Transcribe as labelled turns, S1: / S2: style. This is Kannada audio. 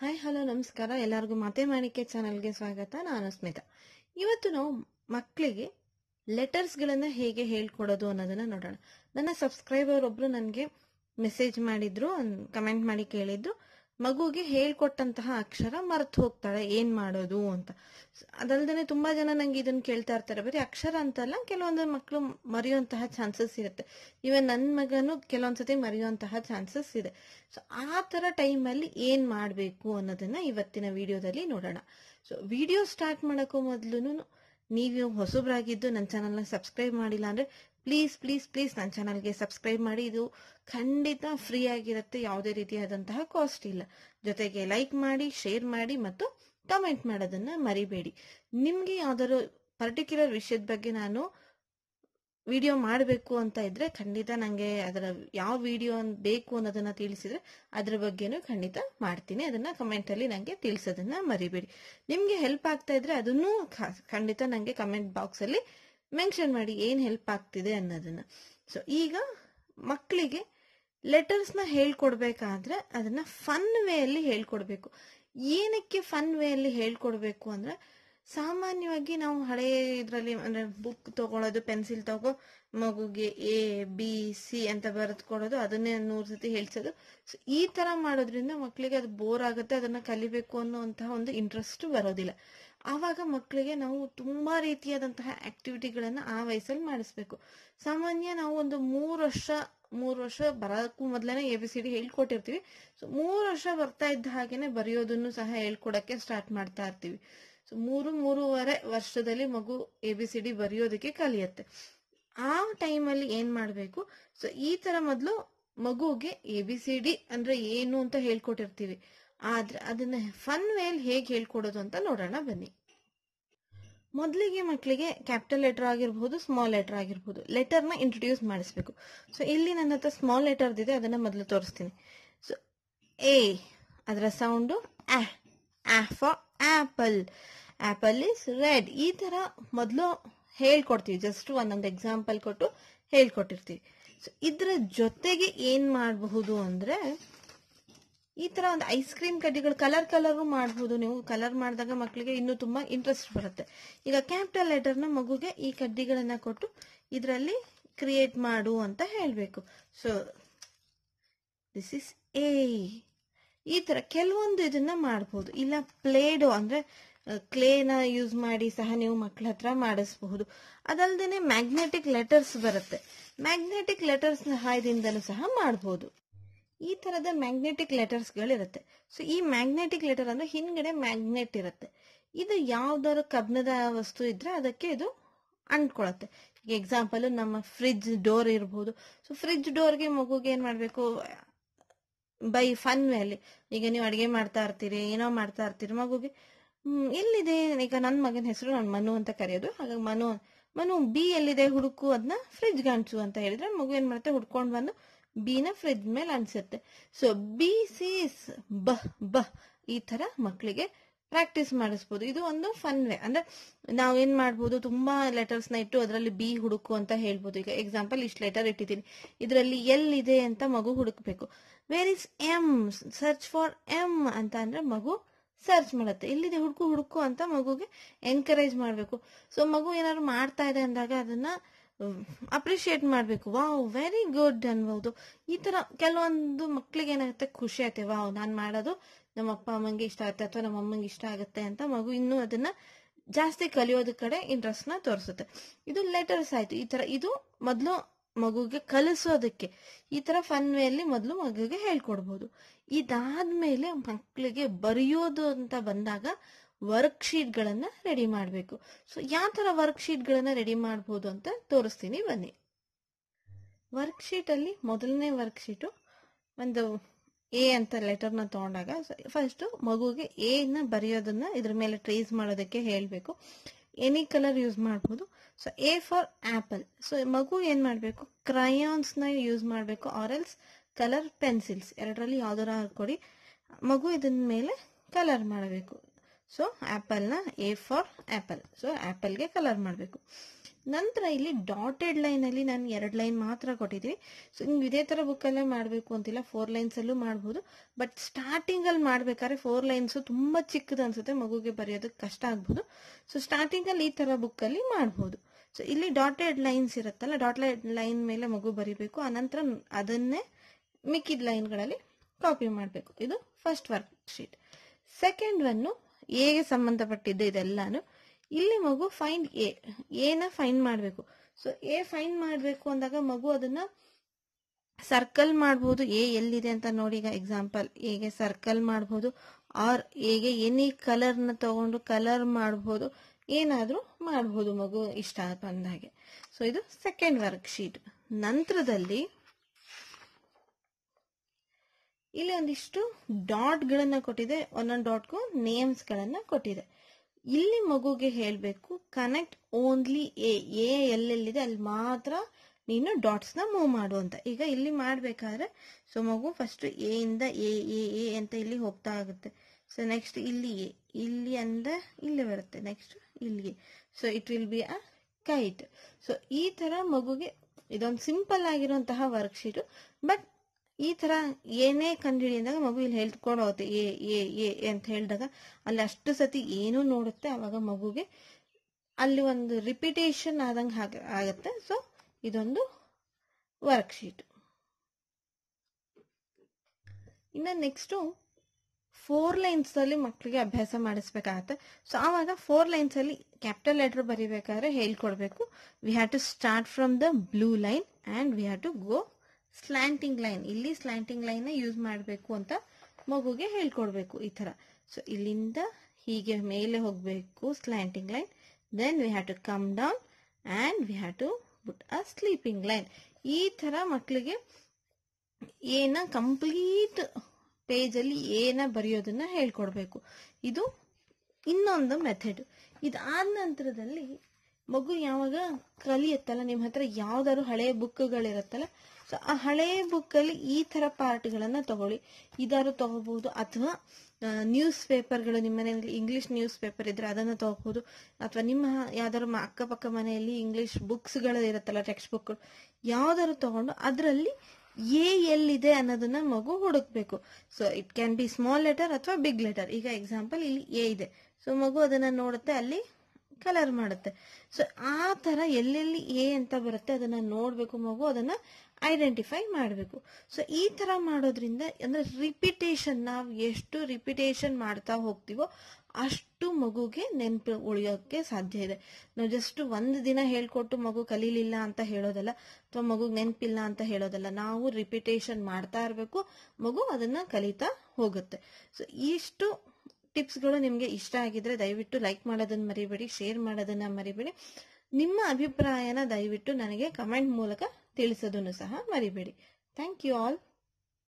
S1: ಹಾಯ್ ಹಲೋ ನಮಸ್ಕಾರ ಎಲ್ಲರಿಗೂ ಮತ್ತೆ ಮಾಡಿಕೆ ಚಾನಲ್ಗೆ ಸ್ವಾಗತ ನಾನು ಸ್ಮಿತಾ ಇವತ್ತು ನಾವು ಮಕ್ಕಳಿಗೆ ಲೆಟರ್ಸ್ಗಳನ್ನು ಹೇಗೆ ಹೇಳ್ಕೊಡೋದು ಅನ್ನೋದನ್ನು ನೋಡೋಣ ನನ್ನ ಸಬ್ಸ್ಕ್ರೈಬರ್ ಒಬ್ಬರು ನನಗೆ ಮೆಸೇಜ್ ಮಾಡಿದ್ರು ಕಮೆಂಟ್ ಮಾಡಿ ಕೇಳಿದ್ರು ಮಗುಗೆ ಹೇಳ್ಕೊಟ್ಟಂತಹ ಅಕ್ಷರ ಮರ್ತ ಹೋಗ್ತಾಳೆ ಏನ್ ಮಾಡೋದು ಅಂತ ಅದಲ್ದೇನೆ ತುಂಬಾ ಜನ ನಂಗೆ ಇದನ್ನ ಕೇಳ್ತಾ ಇರ್ತಾರೆ ಬರೀ ಅಕ್ಷರ ಅಂತಲ್ಲ ಕೆಲವೊಂದು ಮಕ್ಕಳು ಮರೆಯುವಂತಹ ಚಾನ್ಸಸ್ ಇರುತ್ತೆ ಇವನ್ ನನ್ನ ಮಗನು ಕೆಲವೊಂದ್ಸತಿ ಮರೆಯುವಂತಹ ಚಾನ್ಸಸ್ ಇದೆ ಸೊ ಆ ತರ ಟೈಮಲ್ಲಿ ಏನ್ ಮಾಡಬೇಕು ಅನ್ನೋದನ್ನ ಇವತ್ತಿನ ವಿಡಿಯೋದಲ್ಲಿ ನೋಡೋಣ ಸೊ ವಿಡಿಯೋ ಸ್ಟಾರ್ಟ್ ಮಾಡಕ್ಕೂ ಮೊದ್ಲು ನೀವು ಹೊಸಬ್ರಾಗಿದ್ದು ನನ್ನ ಚಾನಲ್ನ ಸಬ್ಸ್ಕ್ರೈಬ್ ಮಾಡಿಲ್ಲ ಅಂದರೆ ಪ್ಲೀಸ್ ಪ್ಲೀಸ್ ಪ್ಲೀಸ್ ನನ್ನ ಚಾನಲ್ಗೆ ಸಬ್ಸ್ಕ್ರೈಬ್ ಮಾಡಿ ಇದು ಖಂಡಿತ ಫ್ರೀ ಆಗಿರುತ್ತೆ ಯಾವುದೇ ರೀತಿಯಾದಂತಹ ಕಾಸ್ಟ್ ಇಲ್ಲ ಜೊತೆಗೆ ಲೈಕ್ ಮಾಡಿ ಶೇರ್ ಮಾಡಿ ಮತ್ತು ಕಮೆಂಟ್ ಮಾಡೋದನ್ನು ಮರಿಬೇಡಿ ನಿಮಗೆ ಯಾವುದಾದ್ರು ಪರ್ಟಿಕ್ಯುಲರ್ ವಿಷಯದ ಬಗ್ಗೆ ನಾನು ವಿಡಿಯೋ ಮಾಡಬೇಕು ಅಂತ ಇದ್ರೆ ಖಂಡಿತ ನನಗೆ ಅದರ ಯಾವ ವಿಡಿಯೋ ಬೇಕು ಅನ್ನೋದನ್ನ ತಿಳಿಸಿದ್ರೆ ಅದ್ರ ಬಗ್ಗೆನೂ ಖಂಡಿತ ಮಾಡ್ತೀನಿ ಅದನ್ನ ಕಮೆಂಟ್ ಅಲ್ಲಿ ನನಗೆ ತಿಳಿಸೋದನ್ನ ಮರಿಬೇಡಿ ನಿಮಗೆ ಹೆಲ್ಪ್ ಆಗ್ತಾ ಇದ್ರೆ ಅದನ್ನು ಖಂಡಿತ ನನಗೆ ಕಮೆಂಟ್ ಬಾಕ್ಸ್ ಅಲ್ಲಿ ಮೆನ್ಷನ್ ಮಾಡಿ ಏನ್ ಹೆಲ್ಪ್ ಆಗ್ತಿದೆ ಅನ್ನೋದನ್ನ ಸೊ ಈಗ ಮಕ್ಕಳಿಗೆ ಲೆಟರ್ಸ್ನ ಹೇಳ್ಕೊಡ್ಬೇಕಾದ್ರೆ ಅದನ್ನ ಫನ್ ವೇ ಅಲ್ಲಿ ಹೇಳ್ಕೊಡ್ಬೇಕು ಏನಕ್ಕೆ ಫನ್ ವೇ ಅಲ್ಲಿ ಹೇಳ್ಕೊಡ್ಬೇಕು ಅಂದ್ರೆ ಸಾಮಾನ್ಯವಾಗಿ ನಾವು ಹಳೆಯ ಇದರಲ್ಲಿ ಅಂದರೆ ಬುಕ್ ತಗೊಳ್ಳೋದು ಪೆನ್ಸಿಲ್ ತಗೋ ಮಗುಗೆ ಎ ಬಿ ಸಿ ಅಂತ ಬರೆದ್ಕೊಡೋದು ಅದನ್ನೇ ನೂರು ಸತಿ ಹೇಳ್ಸೋದು ಸೊ ಈ ಥರ ಮಾಡೋದ್ರಿಂದ ಮಕ್ಕಳಿಗೆ ಅದು ಬೋರ್ ಆಗುತ್ತೆ ಅದನ್ನು ಕಲಿಬೇಕು ಅನ್ನೋಂತಹ ಒಂದು ಇಂಟ್ರೆಸ್ಟ್ ಬರೋದಿಲ್ಲ ಆವಾಗ ಮಕ್ಕಳಿಗೆ ನಾವು ತುಂಬ ರೀತಿಯಾದಂತಹ ಆಕ್ಟಿವಿಟಿಗಳನ್ನ ಆ ವಯಸ್ಸಲ್ಲಿ ಮಾಡಿಸ್ಬೇಕು ಸಾಮಾನ್ಯ ನಾವು ಒಂದು ಮೂರು ವರ್ಷ ಮೂರು ವರ್ಷ ಬರೋಕ್ಕೂ ಮೊದಲೇ ಎ ಬಿ ಸಿ ಡಿ ಹೇಳ್ಕೊಟ್ಟಿರ್ತೀವಿ ಸೊ ಮೂರು ವರ್ಷ ಬರ್ತಾ ಇದ್ದ ಹಾಗೇನೆ ಬರೆಯೋದನ್ನು ಸಹ ಹೇಳ್ಕೊಡಕ್ಕೆ ಸ್ಟಾರ್ಟ್ ಮಾಡ್ತಾ ಇರ್ತೀವಿ ಸೊ ಮೂರು ಮೂರುವರೆ ವರ್ಷದಲ್ಲಿ ಮಗು ಎ ಬಿ ಸಿ ಡಿ ಬರೆಯೋದಕ್ಕೆ ಕಲಿಯತ್ತೆ ಆ ಟೈಮಲ್ಲಿ ಏನು ಮಾಡಬೇಕು ಸೊ ಈ ತರ ಮೊದಲು ಮಗುಗೆ ಎ ಬಿ ಸಿ ಡಿ ಅಂದ್ರೆ ಏನು ಅಂತ ಹೇಳ್ಕೊಟ್ಟಿರ್ತೀವಿ ಆದ್ರೆ ಅದನ್ನ ಫನ್ ವೇಲ್ ಹೇಗೆ ಹೇಳ್ಕೊಡೋದು ಅಂತ ನೋಡೋಣ ಬನ್ನಿ ಮೊದಲಿಗೆ ಮಕ್ಕಳಿಗೆ ಕ್ಯಾಪಿಟಲ್ ಲೆಟರ್ ಆಗಿರ್ಬೋದು ಸ್ಮಾಲ್ ಲೆಟರ್ ಆಗಿರ್ಬೋದು ಲೆಟರ್ನ ಇಂಟ್ರೊಡ್ಯೂಸ್ ಮಾಡಿಸ್ಬೇಕು ಸೊ ಇಲ್ಲಿ ನನ್ನ ಹತ್ರ ಸ್ಮಾಲ್ ಲೆಟರ್ ಇದೆ ಅದನ್ನು ಮೊದಲು ತೋರಿಸ್ತೀನಿ ಸೊ ಎ ಅದರ ಸೌಂಡು ಆ for apple apple is red ಈ ಥರ ಮೊದಲು ಹೇಳ್ಕೊಡ್ತೀವಿ ಜಸ್ಟ್ ಒಂದೊಂದು ಎಕ್ಸಾಂಪಲ್ ಕೊಟ್ಟು ಹೇಳ್ಕೊಟ್ಟಿರ್ತೀವಿ ಸೊ ಇದರ ಜೊತೆಗೆ ಏನು ಮಾಡಬಹುದು ಅಂದರೆ ಈ ತರ ಒಂದು ಐಸ್ ಕ್ರೀಮ್ ಕಡ್ಡಿಗಳು ಕಲರ್ ಕಲರ್ ಮಾಡಬಹುದು ನೀವು ಕಲರ್ ಮಾಡಿದಾಗ ಮಕ್ಕಳಿಗೆ ಇನ್ನೂ ತುಂಬಾ ಇಂಟ್ರೆಸ್ಟ್ ಬರುತ್ತೆ ಈಗ ಕ್ಯಾಪಿಟಲ್ ಲೆಟರ್ನ ಮಗುಗೆ ಈ ಕಡ್ಡಿಗಳನ್ನ ಕೊಟ್ಟು ಇದರಲ್ಲಿ ಕ್ರಿಯೇಟ್ ಮಾಡು ಅಂತ ಹೇಳಬೇಕು ಸೊ ದಿಸ್ ಇಸ್ ಎ ಈ ತರ ಕೆಲವೊಂದು ಇದನ್ನ ಮಾಡಬಹುದು ಇಲ್ಲ ಪ್ಲೇಡೋ ಅಂದ್ರೆ ಕ್ಲೇನ ಯೂಸ್ ಮಾಡಿ ಸಹ ನೀವು ಮಕ್ಕಳ ಹತ್ರ ಮಾಡಿಸಬಹುದು ಅದಲ್ಲದೆ ಮ್ಯಾಗ್ನೆಟಿಕ್ ಲೆಟರ್ಸ್ ಬರುತ್ತೆ ಮ್ಯಾಗ್ನೆಟಿಕ್ ಲೆಟರ್ಸ್ ಸಹಾಯದಿಂದಲೂ ಸಹ ಮಾಡಬಹುದು ಈ ಥರದ ಮ್ಯಾಗ್ನೆಟಿಕ್ ಲೆಟರ್ಸ್ಗಳಿರುತ್ತೆ ಸೊ ಈ ಮ್ಯಾಗ್ನೆಟಿಕ್ ಲೆಟರ್ ಅಂದರೆ ಹಿಂದ್ಗಡೆ ಮ್ಯಾಗ್ನೆಟ್ ಇರುತ್ತೆ ಇದು ಯಾವ್ದಾದ್ರು ಕಬ್ಬಿಣದ ವಸ್ತು ಇದ್ರೆ ಅದಕ್ಕೆ ಇದು ಅಂಟ್ಕೊಳತ್ತೆ ಈಗ ಎಕ್ಸಾಂಪಲ್ ನಮ್ಮ ಫ್ರಿಜ್ ಡೋರ್ ಇರಬಹುದು ಸೊ ಫ್ರಿಜ್ ಡೋರ್ಗೆ ಮಗುಗೆ ಏನು ಮಾಡಬೇಕು ಬೈ ಫನ್ ವೇಲಿ ಈಗ ನೀವು ಅಡಿಗೆ ಮಾಡ್ತಾ ಇರ್ತೀರಿ ಏನೋ ಮಾಡ್ತಾ ಇರ್ತೀರಿ ಮಗುಗೆ ಎಲ್ಲಿದೆ ಈಗ ನನ್ನ ಮಗನ ಹೆಸರು ನಾನು ಮನು ಅಂತ ಕರೆಯೋದು ಹಾಗಾಗಿ ಮನು ಮನು ಬಿ ಎಲ್ಲಿದೆ ಹುಡುಕು ಅದನ್ನ ಫ್ರಿಜ್ ಗಾಣಿಸು ಅಂತ ಹೇಳಿದ್ರೆ ಮಗು ಏನು ಮಾಡುತ್ತೆ ಹುಡ್ಕೊಂಡು ಬಂದು ಬಿನ ಫ್ರಿಜ್ ಮೇಲೆ ಅನ್ಸುತ್ತೆ ಸೊ ಬಿ ಸಿ ಬ ಬ ಈ ತರ ಮಕ್ಕಳಿಗೆ ಪ್ರಾಕ್ಟೀಸ್ ಮಾಡಿಸ್ಬೋದು ಇದು ಒಂದು ಫನ್ ವೇ ಅಂದ್ರೆ ನಾವು ಏನ್ ಮಾಡ್ಬೋದು ತುಂಬಾ ಲೆಟರ್ಸ್ ನ ಇಟ್ಟು ಅದರಲ್ಲಿ ಬಿ ಹುಡುಕು ಅಂತ ಹೇಳ್ಬೋದು ಈಗ ಎಕ್ಸಾಂಪಲ್ ಇಷ್ಟು ಲೆಟರ್ ಇಟ್ಟಿದ್ದೀನಿ ಇದರಲ್ಲಿ ಎಲ್ ಇದೆ ಅಂತ ಮಗು ಹುಡುಕ್ಬೇಕು where is M search for M ಅಂತ ಅಂದ್ರೆ ಮಗು ಸರ್ಚ್ ಮಾಡುತ್ತೆ ಇಲ್ಲಿದೆ ಹುಡುಕು ಹುಡುಕು ಅಂತ ಮಗುಗೆ ಎನ್ಕರೇಜ್ ಮಾಡಬೇಕು ಸೊ ಮಗು ಏನಾದ್ರು ಮಾಡ್ತಾ ಇದೆ ಅಂದಾಗ ಅದನ್ನ ಅಪ್ರಿಷಿಯೇಟ್ ಮಾಡಬೇಕು ವಾವ್ ವೆರಿ ಗುಡ್ ಅನ್ಬೋದು ಈ ಥರ ಕೆಲವೊಂದು ಮಕ್ಕಳಿಗೆ ಏನಾಗುತ್ತೆ ಖುಷಿ ಆಯ್ತೆ ವಾವ್ ನಾನು ಮಾಡೋದು ನಮ್ಮ ಅಪ್ಪ ಅಮ್ಮಂಗೆ ಇಷ್ಟ ಆಗುತ್ತೆ ಅಥವಾ ನಮ್ಮ ಅಮ್ಮಂಗೆ ಇಷ್ಟ ಆಗುತ್ತೆ ಅಂತ ಮಗು ಇನ್ನೂ ಅದನ್ನ ಜಾಸ್ತಿ ಕಲಿಯೋದ ಕಡೆ ಇಂಟ್ರೆಸ್ಟ್ನ ತೋರಿಸುತ್ತೆ ಇದು ಲೆಟರ್ಸ್ ಆಯಿತು ಈ ಥರ ಇದು ಮೊದಲು ಮಗುಗೆ ಕಲಿಸೋದಕ್ಕೆ ಈ ಥರ ಫನ್ ವೇಯಲ್ಲಿ ಮೊದಲು ಮಗುಗೆ ಹೇಳ್ಕೊಡ್ಬೋದು ಇದಾದ್ಮೇಲೆ ಮಕ್ಕಳಿಗೆ ಬರೆಯೋದು ಅಂತ ಬಂದಾಗ ವರ್ಕ್ ಗಳನ್ನ ರೆಡಿ ಮಾಡಬೇಕು ಸೊ ಯಾವ ತರ ವರ್ಕ್ ಗಳನ್ನ ರೆಡಿ ಮಾಡಬಹುದು ಅಂತ ತೋರಿಸ್ತೀನಿ ಬನ್ನಿ ವರ್ಕ್ ಅಲ್ಲಿ ಮೊದಲನೇ ವರ್ಕ್ ಒಂದು ಎ ಅಂತ ಲೆಟರ್ನ ತಗೊಂಡಾಗ ಫಸ್ಟ್ ಮಗುಗೆ ಎನ ಬರೆಯೋದನ್ನ ಇದ್ರ ಮೇಲೆ ಟ್ರೇಸ್ ಮಾಡೋದಕ್ಕೆ ಹೇಳಬೇಕು ಎನಿ ಕಲರ್ ಯೂಸ್ ಮಾಡ್ಬೋದು so A for apple so ಮಗು ಏನು ಮಾಡಬೇಕು ನ ಯೂಸ್ ಮಾಡಬೇಕು ಎಲ್ಸ್ ಕಲರ್ ಪೆನ್ಸಿಲ್ಸ್ ಎರಡರಲ್ಲಿ ಯಾವ್ದಾರ ಕೊಡಿ ಮಗು ಇದನ್ ಮೇಲೆ ಕಲರ್ ಮಾಡಬೇಕು ಸೊ ಆ್ಯಪಲ್ನ ಎ ಫಾರ್ ಆ್ಯಪಲ್ ಸೊ ಆ್ಯಪಲ್ಗೆ ಕಲರ್ ಮಾಡಬೇಕು ನಂತರ ಇಲ್ಲಿ ಡಾಟೆಡ್ ಲೈನಲ್ಲಿ ನಾನು ಎರಡು ಲೈನ್ ಮಾತ್ರ ಕೊಟ್ಟಿದ್ದೀವಿ ಸೊ ನೀವು ಇದೇ ಥರ ಬುಕ್ಕಲ್ಲೇ ಮಾಡಬೇಕು ಅಂತಿಲ್ಲ ಫೋರ್ ಲೈನ್ಸಲ್ಲೂ ಮಾಡ್ಬೋದು ಬಟ್ ಸ್ಟಾರ್ಟಿಂಗಲ್ಲಿ ಮಾಡಬೇಕಾದ್ರೆ ಫೋರ್ ಲೈನ್ಸು ತುಂಬ ಚಿಕ್ಕದು ಅನ್ಸುತ್ತೆ ಮಗುಗೆ ಬರೆಯೋದಕ್ಕೆ ಕಷ್ಟ ಆಗ್ಬೋದು ಸೊ ಸ್ಟಾರ್ಟಿಂಗಲ್ಲಿ ಈ ಥರ ಬುಕ್ಕಲ್ಲಿ ಮಾಡ್ಬೋದು ಸೊ ಇಲ್ಲಿ ಡಾಟೆಡ್ ಲೈನ್ಸ್ ಇರುತ್ತಲ್ಲ ಡಾಟೆಡ್ ಲೈನ್ ಮೇಲೆ ಮಗು ಬರಿಬೇಕು ನಂತರ ಅದನ್ನೇ ಮಿಕ್ಕಿದ ಲೈನ್ಗಳಲ್ಲಿ ಕಾಪಿ ಮಾಡಬೇಕು ಇದು ಫಸ್ಟ್ ವರ್ಕ್ ಶೀಟ್ ಸೆಕೆಂಡ್ ಒನ್ನು ಎಗೆ ಸಂಬಂಧಪಟ್ಟಿದ್ದು ಇದೆಲ್ಲಾನು ಇಲ್ಲಿ ಮಗು ಫೈಂಡ್ ಎ ಎನ ಫೈಂಡ್ ಮಾಡಬೇಕು ಸೊ ಎ ಫೈಂಡ್ ಮಾಡಬೇಕು ಅಂದಾಗ ಮಗು ಅದನ್ನ ಸರ್ಕಲ್ ಮಾಡ್ಬೋದು ಎ ಎಲ್ಲಿದೆ ಅಂತ ನೋಡಿ ಈಗ ಎಕ್ಸಾಂಪಲ್ ಎಗೆ ಸರ್ಕಲ್ ಮಾಡ್ಬೋದು ಆರ್ ಎಗೆ ಎನಿ ಕಲರ್ನ ತಗೊಂಡು ಕಲರ್ ಮಾಡ್ಬೋದು ಏನಾದರೂ ಮಾಡ್ಬೋದು ಮಗು ಇಷ್ಟ ಬಂದಾಗೆ ಸೊ ಇದು ಸೆಕೆಂಡ್ ವರ್ಕ್ ಶೀಟ್ ನಂತರದಲ್ಲಿ ಇಲ್ಲಿ ಒಂದಿಷ್ಟು ಡಾಟ್ಗಳನ್ನು ಕೊಟ್ಟಿದೆ ಒಂದೊಂದು ಡಾಟ್ಗೂ ನೇಮ್ಸ್ಗಳನ್ನು ಕೊಟ್ಟಿದೆ ಇಲ್ಲಿ ಮಗುಗೆ ಹೇಳಬೇಕು ಕನೆಕ್ಟ್ ಓನ್ಲಿ ಎ ಎ ಎಲ್ಲೆಲ್ಲಿದೆ ಅಲ್ಲಿ ಮಾತ್ರ ನೀನು ಡಾಟ್ಸ್ನ ಮೂವ್ ಮಾಡು ಅಂತ ಈಗ ಇಲ್ಲಿ ಮಾಡಬೇಕಾದ್ರೆ ಸೊ ಮಗು ಫಸ್ಟ್ ಎ ಇಂದ ಎ ಎ ಎ ಅಂತ ಇಲ್ಲಿ ಹೋಗ್ತಾ ಆಗುತ್ತೆ ಸೊ ನೆಕ್ಸ್ಟ್ ಇಲ್ಲಿ ಎ ಇಲ್ಲಿ ಅಂದ ಇಲ್ಲಿ ಬರುತ್ತೆ ನೆಕ್ಸ್ಟ್ ಇಲ್ಲಿಗೆ so it will be a kite so ಈ ತರ ಮಗುಗೆ ಇದೊಂದು ಸಿಂಪಲ್ ಆಗಿರುವಂತಹ ವರ್ಕ್ಶೀಟ್ ಬಟ್ ಈ ತರ ಏನೇ ಮಗು ಇಲ್ಲಿ ಹೇಳ್ಕೊಂಡು ಹೋಗುತ್ತೆ ಎ ಎ ಎ ಅಂತ ಹೇಳಿದಾಗ ಅಲ್ಲಿ ಅಷ್ಟು ಸತಿ ಏನು ನೋಡುತ್ತೆ ಅವಾಗ ಮಗುಗೆ ಅಲ್ಲಿ ಒಂದು ರಿಪಿಟೇಷನ್ ಆದಂಗೆ ಆಗುತ್ತೆ ಸೊ ಇದೊಂದು ವರ್ಕ್ಶೀಟ್ ಇನ್ನು ನೆಕ್ಸ್ಟು ಫೋರ್ ಲೈನ್ಸಲ್ಲಿ ಮಕ್ಕಳಿಗೆ ಅಭ್ಯಾಸ ಮಾಡಿಸ್ಬೇಕಾಗತ್ತೆ ಸೊ ಆವಾಗ ಫೋರ್ ಲೈನ್ಸಲ್ಲಿ ಕ್ಯಾಪಿಟಲ್ ಲೆಟರ್ ಬರಿಬೇಕಾದ್ರೆ ಹೇಳ್ಕೊಡ್ಬೇಕು we have to start from the blue line and we have to go slanting line ಇಲ್ಲಿ ಸ್ಲಾಂಟಿಂಗ್ ಲೈನ್ ಯೂಸ್ ಮಾಡಬೇಕು ಅಂತ ಮಗುಗೆ ಹೇಳ್ಕೊಡ್ಬೇಕು ಈ ಥರ ಸೊ ಇಲ್ಲಿಂದ ಹೀಗೆ ಮೇಲೆ ಹೋಗಬೇಕು slanting line then we have to come down and we have to put a sleeping line ಈ ಥರ ಮಕ್ಕಳಿಗೆ ಏನ ಕಂಪ್ಲೀಟ್ ಪೇಜಲ್ಲಿ ಏನ ಬರೆಯೋದನ್ನ ಹೇಳ್ಕೊಡ್ಬೇಕು ಇದು ಇನ್ನೊಂದು ಮೆಥಡ್ ಇದಾದ ನಂತರದಲ್ಲಿ ಮಗು ಯಾವಾಗ ಕಲಿಯತ್ತಲ್ಲ ನಿಮ್ಮ ಹತ್ರ ಯಾವ್ದಾದ್ರು ಹಳೆಯ ಬುಕ್ಗಳಿರತ್ತಲ್ಲ ಸೊ ಆ ಬುಕ್ ಬುಕ್ಕಲ್ಲಿ ಈ ಥರ ಪಾರ್ಟ್ಗಳನ್ನು ತಗೊಳ್ಳಿ ಇದಾರು ತಗೋಬಹುದು ಅಥವಾ ನ್ಯೂಸ್ ಪೇಪರ್ಗಳು ನಿಮ್ಮ ಮನೆಯಲ್ಲಿ ಇಂಗ್ಲಿಷ್ ನ್ಯೂಸ್ ಪೇಪರ್ ಇದ್ರೆ ಅದನ್ನು ತಗೋಬಹುದು ಅಥವಾ ನಿಮ್ಮ ಯಾವ್ದಾದ್ರು ಅಕ್ಕಪಕ್ಕ ಮನೆಯಲ್ಲಿ ಇಂಗ್ಲೀಷ್ ಬುಕ್ಸ್ಗಳು ಇರುತ್ತಲ್ಲ ಟೆಕ್ಸ್ಟ್ ಬುಕ್ ಯಾವ್ದಾದ್ರು ತಗೊಂಡು ಅದರಲ್ಲಿ ಎ ಎಲ್ಲಿದೆ ಅನ್ನೋದನ್ನ ಮಗು ಹುಡುಕ್ಬೇಕು so it can be small letter ಅಥವಾ ಬಿಗ್ ಲೆಟರ್ ಈಗ ಎಕ್ಸಾಂಪಲ್ ಇಲ್ಲಿ ಎ ಇದೆ ಸೊ ಮಗು ಅದನ್ನ ನೋಡುತ್ತೆ ಅಲ್ಲಿ ಕಲರ್ ಮಾಡುತ್ತೆ ಸೊ ಆ ಥರ ಎಲ್ಲೆಲ್ಲಿ ಎ ಅಂತ ಬರುತ್ತೆ ಅದನ್ನ ನೋಡಬೇಕು ಮಗು ಅದನ್ನ ಐಡೆಂಟಿಫೈ ಮಾಡಬೇಕು ಸೊ ಈ ಥರ ಮಾಡೋದ್ರಿಂದ ಅಂದರೆ ರಿಪಿಟೇಷನ್ ನಾವು ಎಷ್ಟು ರಿಪಿಟೇಷನ್ ಮಾಡ್ತಾ ಹೋಗ್ತೀವೋ ಅಷ್ಟು ಮಗುಗೆ ನೆನಪು ಉಳಿಯೋಕ್ಕೆ ಸಾಧ್ಯ ಇದೆ ನಾವು ಜಸ್ಟ್ ಒಂದು ದಿನ ಹೇಳ್ಕೊಟ್ಟು ಮಗು ಕಲೀಲಿಲ್ಲ ಅಂತ ಹೇಳೋದಲ್ಲ ಅಥವಾ ಮಗುಗೆ ನೆನಪಿಲ್ಲ ಅಂತ ಹೇಳೋದಲ್ಲ ನಾವು ರಿಪಿಟೇಷನ್ ಮಾಡ್ತಾ ಇರಬೇಕು ಮಗು ಅದನ್ನು ಕಲಿತಾ ಹೋಗುತ್ತೆ ಸೊ ಇಷ್ಟು ಟಿಪ್ಸ್ಗಳು ನಿಮಗೆ ಇಷ್ಟ ಆಗಿದ್ರೆ ದಯವಿಟ್ಟು ಲೈಕ್ ಮಾಡೋದನ್ನು ಮರಿಬೇಡಿ ಶೇರ್ ಮಾಡೋದನ್ನು ಮರಿಬೇಡಿ ನಿಮ್ಮ ಅಭಿಪ್ರಾಯನ ದಯವಿಟ್ಟು ನನಗೆ ಕಮೆಂಟ್ ಮೂಲಕ ತಿಳಿಸೋದನ್ನು ಸಹ ಮರಿಬೇಡಿ ಥ್ಯಾಂಕ್ ಯು ಆಲ್